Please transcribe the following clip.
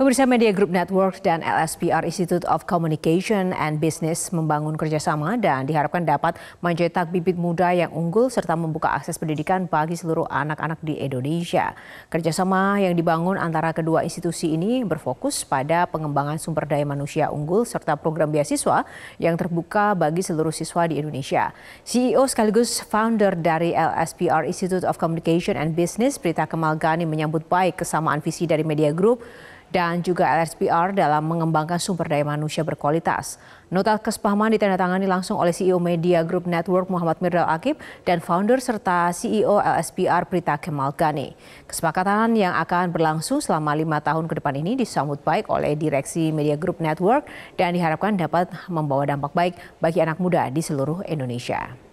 Pemirsa Media Group Network dan LSPR Institute of Communication and Business membangun kerjasama dan diharapkan dapat mencetak bibit muda yang unggul serta membuka akses pendidikan bagi seluruh anak-anak di Indonesia. Kerjasama yang dibangun antara kedua institusi ini berfokus pada pengembangan sumber daya manusia unggul serta program beasiswa yang terbuka bagi seluruh siswa di Indonesia. CEO sekaligus founder dari LSPR Institute of Communication and Business, Prita Kemal Gani menyambut baik kesamaan visi dari Media Group dan juga LSPR dalam mengembangkan sumber daya manusia berkualitas. Nota kesepahaman ditandatangani langsung oleh CEO Media Group Network Muhammad Mirdal Akib dan founder serta CEO LSPR Prita Kemal Gani. Kesepakatan yang akan berlangsung selama lima tahun ke depan ini disambut baik oleh Direksi Media Group Network dan diharapkan dapat membawa dampak baik bagi anak muda di seluruh Indonesia.